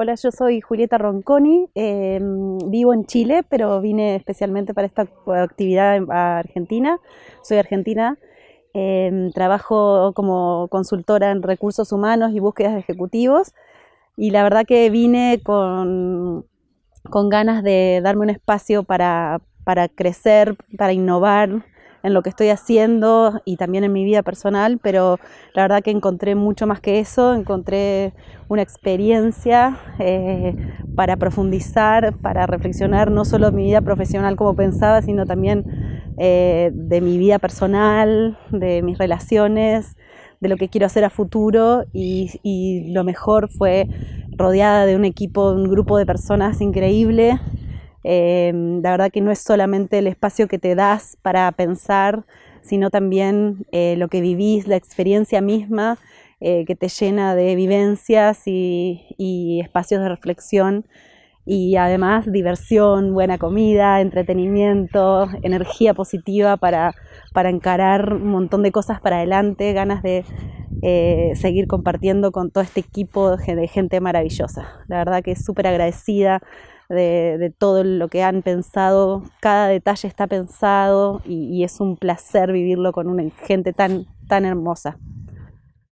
Hola, yo soy Julieta Ronconi, em, vivo en Chile, pero vine especialmente para esta actividad a Argentina. Soy argentina, em, trabajo como consultora en recursos humanos y búsquedas de ejecutivos y la verdad que vine con, ganas de darme un espacio para, para crecer, para innovar, en lo que estoy haciendo y también en mi vida personal, pero la verdad que encontré mucho más que eso, encontré una experiencia eh, para profundizar, para reflexionar no solo mi vida profesional como pensaba, sino también eh, de mi vida personal, de mis relaciones, de lo que quiero hacer a futuro y, y lo mejor fue rodeada de un equipo, un grupo de personas increíble Em, la verdad que no es solamente el espacio que te das para pensar, sino también eh, lo que vivís, la experiencia misma, eh, que te llena de vivencias y, espacios de reflexión y además diversión, buena comida, entretenimiento, energía positiva para, para encarar un montón de cosas para adelante, ganas de eh, seguir compartiendo con todo este equipo de gente maravillosa. La verdad que es súper agradecida de, todo lo que han pensado, cada detalle está pensado y, y es un placer vivirlo con una gente tan, tan hermosa.